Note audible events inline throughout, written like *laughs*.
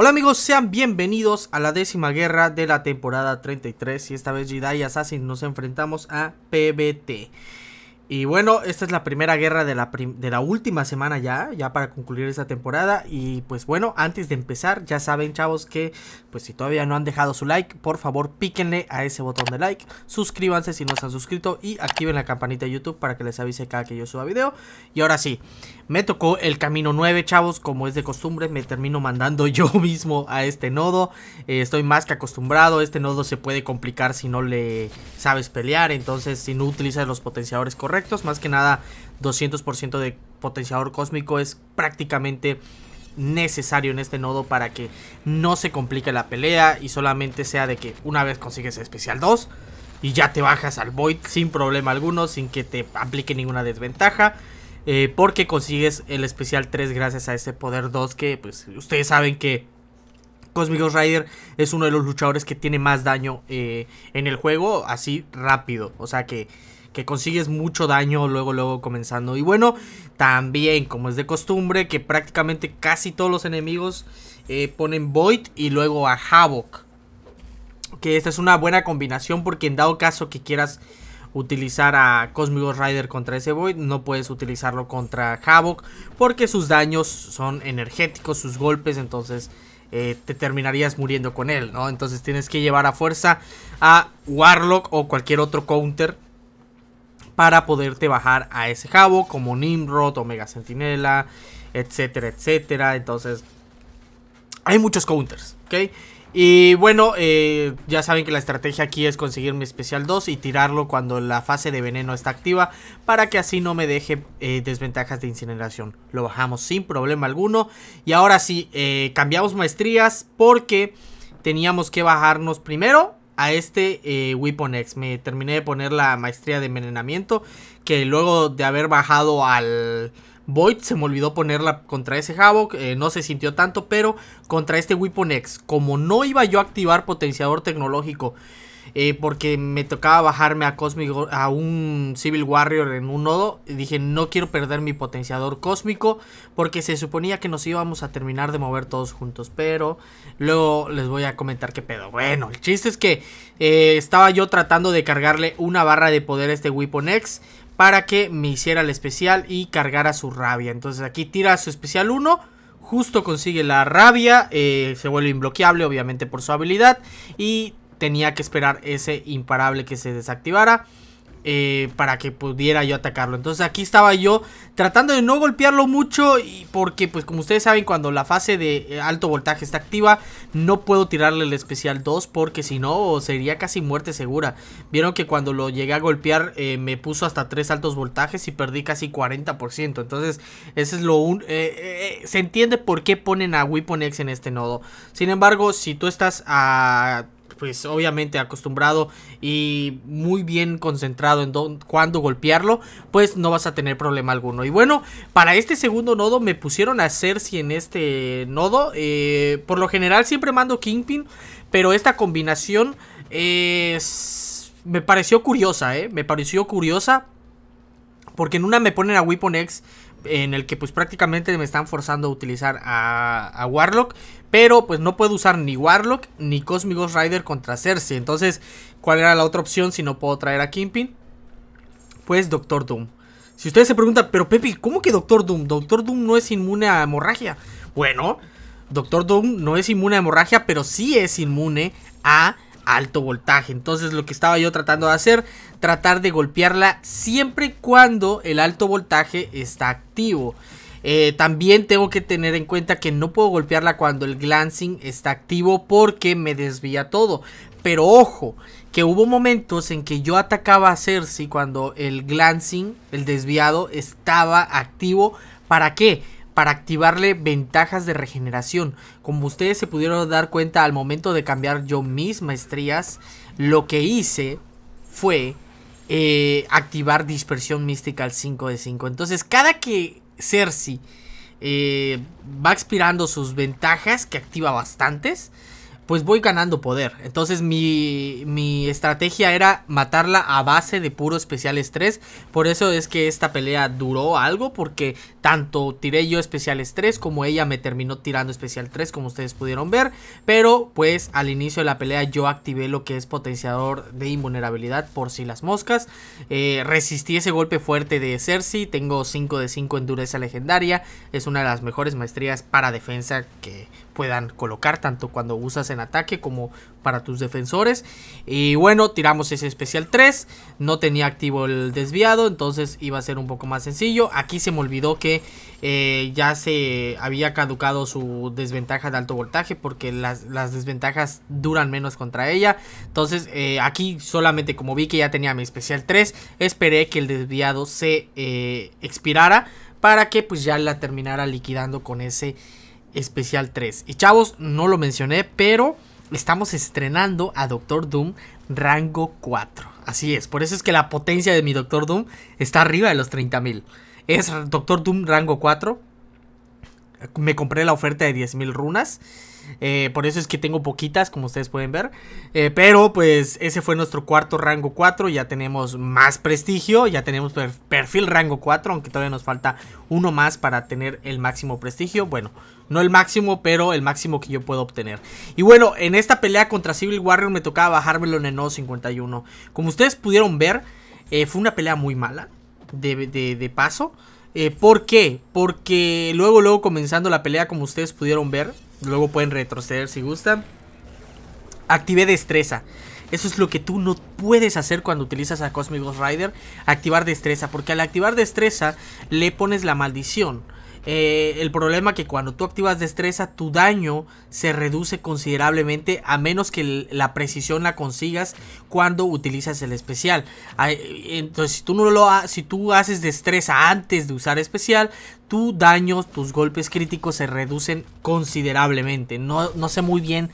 Hola amigos, sean bienvenidos a la décima guerra de la temporada 33 y esta vez Jedi y Assassin nos enfrentamos a PBT. Y bueno, esta es la primera guerra de la, de la última semana ya, ya para concluir esta temporada. Y pues bueno, antes de empezar, ya saben chavos que pues si todavía no han dejado su like, por favor píquenle a ese botón de like, suscríbanse si no están suscritos suscrito y activen la campanita de YouTube para que les avise cada que yo suba video. Y ahora sí, me tocó el camino 9 chavos, como es de costumbre, me termino mandando *laughs* yo mismo a este nodo. Eh, estoy más que acostumbrado, este nodo se puede complicar si no le sabes pelear, entonces si no utilizas los potenciadores correctos más que nada, 200% de potenciador cósmico es prácticamente necesario en este nodo para que no se complique la pelea y solamente sea de que una vez consigues especial 2 y ya te bajas al void sin problema alguno, sin que te aplique ninguna desventaja. Eh, porque consigues el especial 3 gracias a ese poder 2 que pues ustedes saben que Cosmic Rider es uno de los luchadores que tiene más daño eh, en el juego así rápido. O sea que que consigues mucho daño luego, luego comenzando. Y bueno, también, como es de costumbre, que prácticamente casi todos los enemigos eh, ponen Void y luego a Havoc. Que esta es una buena combinación porque en dado caso que quieras utilizar a Cosmic Rider contra ese Void, no puedes utilizarlo contra Havoc porque sus daños son energéticos, sus golpes, entonces... Eh, te terminarías muriendo con él, ¿no? Entonces tienes que llevar a fuerza a Warlock o cualquier otro counter para poderte bajar a ese jabo como Nimrod, Omega Sentinela, etcétera, etcétera. Entonces, hay muchos counters, ¿ok? Y bueno, eh, ya saben que la estrategia aquí es conseguir mi especial 2 y tirarlo cuando la fase de veneno está activa para que así no me deje eh, desventajas de incineración. Lo bajamos sin problema alguno. Y ahora sí, eh, cambiamos maestrías porque teníamos que bajarnos primero a este eh, Weapon X. Me terminé de poner la maestría de envenenamiento, que luego de haber bajado al Void se me olvidó ponerla contra ese Havoc, eh, no se sintió tanto, pero contra este Weapon X, como no iba yo a activar potenciador tecnológico eh, porque me tocaba bajarme a cósmico, a un Civil Warrior en un nodo. Y dije, no quiero perder mi potenciador cósmico, porque se suponía que nos íbamos a terminar de mover todos juntos. Pero luego les voy a comentar qué pedo. Bueno, el chiste es que eh, estaba yo tratando de cargarle una barra de poder a este Weapon X para que me hiciera el especial y cargara su rabia. Entonces aquí tira su especial 1, justo consigue la rabia, eh, se vuelve imbloqueable obviamente por su habilidad y tenía que esperar ese imparable que se desactivara. Eh, para que pudiera yo atacarlo. Entonces aquí estaba yo tratando de no golpearlo mucho. Y porque pues como ustedes saben cuando la fase de eh, alto voltaje está activa. No puedo tirarle el especial 2 porque si no sería casi muerte segura. Vieron que cuando lo llegué a golpear eh, me puso hasta 3 altos voltajes y perdí casi 40%. Entonces ese es lo un... se entiende por qué ponen a Weapon en este nodo. Sin embargo si tú estás a pues obviamente acostumbrado y muy bien concentrado en cuándo golpearlo, pues no vas a tener problema alguno. Y bueno, para este segundo nodo me pusieron a Cersei en este nodo. Eh, por lo general siempre mando Kingpin, pero esta combinación me pareció curiosa, ¿eh? Me pareció curiosa. Porque en una me ponen a Weapon X en el que pues prácticamente me están forzando a utilizar a, Warlock, pero pues no puedo usar ni Warlock ni Cosmic Rider contra Cersei, entonces ¿cuál era la otra opción si no puedo traer a Kingpin? Pues Doctor Doom. Si ustedes se preguntan, pero Pepe, ¿cómo que Doctor Doom? Doctor Doom no es inmune a hemorragia. Bueno, Doctor Doom no es inmune a hemorragia, pero sí es inmune a alto voltaje. Entonces lo que estaba yo tratando de hacer, tratar de golpearla siempre y cuando el alto voltaje está activo. Eh, también tengo que tener en cuenta que no puedo golpearla cuando el glancing está activo porque me desvía todo. Pero ojo, que hubo momentos en que yo atacaba a Cersei cuando el glancing, el desviado, estaba activo. ¿Para qué? para activarle ventajas de regeneración. Como ustedes se pudieron dar cuenta al momento de cambiar yo mis maestrías, lo que hice fue eh, activar dispersión mística al 5 de 5. Entonces cada que Cersei eh, va expirando sus ventajas, que activa bastantes, pues voy ganando poder. Entonces mi, mi, estrategia era matarla a base de puro especial estrés Por eso es que esta pelea duró algo, porque tanto tiré yo especial estrés como ella me terminó tirando especial 3, como ustedes pudieron ver. Pero pues al inicio de la pelea yo activé lo que es potenciador de invulnerabilidad por si las moscas. Eh, resistí ese golpe fuerte de Cersei, tengo 5 de 5 en dureza legendaria. Es una de las mejores maestrías para defensa que puedan colocar, tanto cuando usas en ataque como para tus defensores. Y bueno, tiramos ese especial 3. No tenía activo el desviado, entonces iba a ser un poco más sencillo. Aquí se me olvidó que eh, ya se había caducado su desventaja de alto voltaje porque las, desventajas duran menos contra ella. Entonces eh, aquí solamente como vi que ya tenía mi especial 3, esperé que el desviado se eh, expirara para que pues ya la terminara liquidando con ese Especial 3. Y chavos, no lo mencioné, pero estamos estrenando a Doctor Doom rango 4. Así es, por eso es que la potencia de mi Doctor Doom está arriba de los 30.000. Es Doctor Doom rango 4 me compré la oferta de 10.000 runas. Eh, por eso es que tengo poquitas, como ustedes pueden ver. Eh, pero pues ese fue nuestro cuarto rango 4. Ya tenemos más prestigio. Ya tenemos perfil rango 4. Aunque todavía nos falta uno más para tener el máximo prestigio. Bueno, no el máximo, pero el máximo que yo puedo obtener. Y bueno, en esta pelea contra Civil Warrior me tocaba bajármelo en el 51. Como ustedes pudieron ver, eh, fue una pelea muy mala. de paso. Eh, ¿Por qué? Porque luego, luego comenzando la pelea, como ustedes pudieron ver, luego pueden retroceder si gustan, activé destreza. Eso es lo que tú no puedes hacer cuando utilizas a Cosmic Ghost Rider, activar destreza, porque al activar destreza le pones la maldición. Eh, el problema que cuando tú activas destreza, tu daño se reduce considerablemente a menos que la precisión la consigas cuando utilizas el especial. Entonces, si tú no lo si tú haces destreza antes de usar especial, tu daño, tus golpes críticos se reducen considerablemente. No, no sé muy bien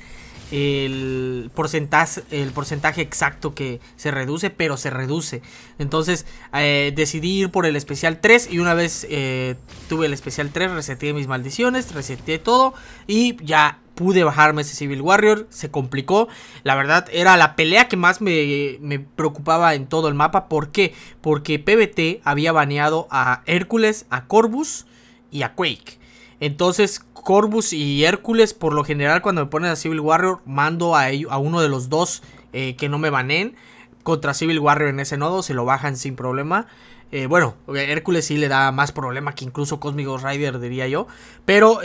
el porcentaje, el porcentaje exacto que se reduce, pero se reduce. Entonces eh, decidí ir por el especial 3 y una vez eh, tuve el especial 3, reseté mis maldiciones, reseté todo y ya pude bajarme ese Civil Warrior, se complicó. La verdad, era la pelea que más me, me, preocupaba en todo el mapa. ¿Por qué? Porque PBT había baneado a Hércules, a Corvus y a Quake. Entonces, Corvus y Hércules, por lo general, cuando me ponen a Civil Warrior, mando a, uno de los dos eh, que no me baneen. Contra Civil Warrior en ese nodo, se lo bajan sin problema. Eh, bueno, eh, Hércules sí le da más problema que incluso Cosmic Rider, diría yo. Pero,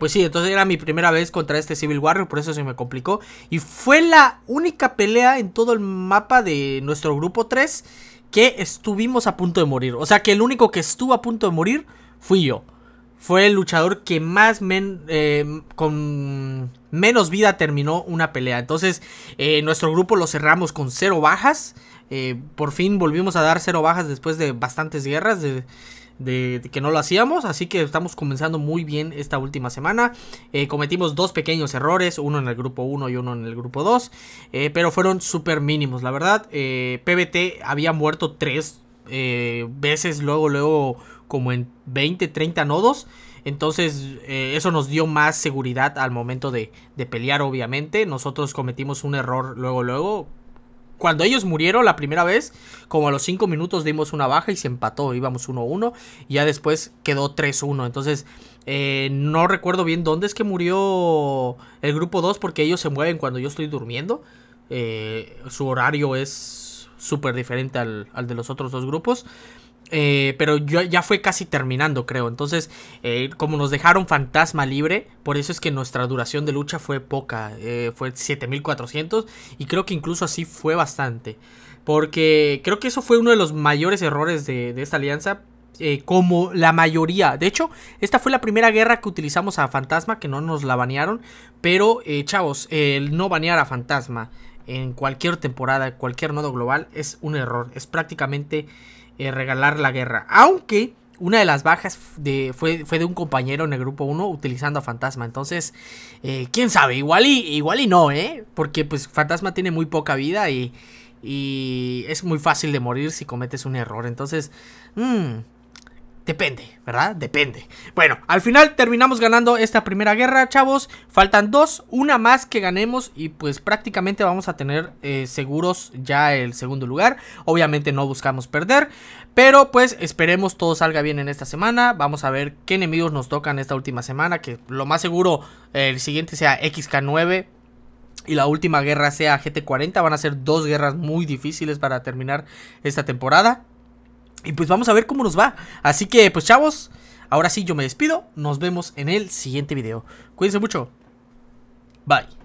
pues sí, entonces era mi primera vez contra este Civil Warrior, por eso se me complicó. Y fue la única pelea en todo el mapa de nuestro grupo 3 que estuvimos a punto de morir. O sea que el único que estuvo a punto de morir fui yo fue el luchador que más eh, con menos vida terminó una pelea. Entonces, eh, nuestro grupo lo cerramos con cero bajas. Eh, por fin volvimos a dar cero bajas después de bastantes guerras. De, que no lo hacíamos. Así que estamos comenzando muy bien esta última semana. cometimos dos pequeños errores, uno en el grupo 1 y uno en el grupo 2. pero fueron súper mínimos, la verdad. PBT había muerto tres veces, luego, luego como en 20, 30 nodos. Entonces eh, eso nos dio más seguridad al momento de, pelear, obviamente. Nosotros cometimos un error luego, luego, cuando ellos murieron la primera vez, como a los 5 minutos dimos una baja y se empató, íbamos 1-1, y ya después quedó 3-1. Entonces, eh, no recuerdo bien dónde es que murió el grupo 2, porque ellos se mueven cuando yo estoy durmiendo. Eh, su horario es súper diferente al de los otros dos grupos. Eh, pero ya fue casi terminando, creo. Entonces, eh, como nos dejaron fantasma libre, por eso es que nuestra duración de lucha fue poca. Eh, fue 7400 y creo que incluso así fue bastante. Porque creo que eso fue uno de los mayores errores de, esta alianza. como la mayoría. De hecho, esta fue la primera guerra que utilizamos a Fantasma, que no nos la banearon. Pero, chavos, el no banear a Fantasma en cualquier temporada, cualquier modo global, es un error. Es prácticamente eh, regalar la guerra. Aunque una de las bajas fue, de un compañero en el grupo 1 utilizando a Fantasma. Entonces, eh, quién sabe, igual y, igual y no, ¿eh? Porque pues Fantasma tiene muy poca vida y, y es muy fácil de morir si cometes un error. Entonces, mmm, Depende, ¿verdad? Depende. Bueno, al final terminamos ganando esta primera guerra, chavos. Faltan dos, una más que ganemos y pues prácticamente vamos a tener eh, seguros ya el segundo lugar. Obviamente no buscamos perder, pero pues esperemos todo salga bien en esta semana. Vamos a ver qué enemigos nos tocan esta última semana, que lo más seguro el siguiente sea XK9 y la última guerra sea GT40. Van a ser dos guerras muy difíciles para terminar esta temporada. Y pues vamos a ver cómo nos va. Así que pues chavos, ahora sí yo me despido. Nos vemos en el siguiente video. Cuídense mucho. Bye.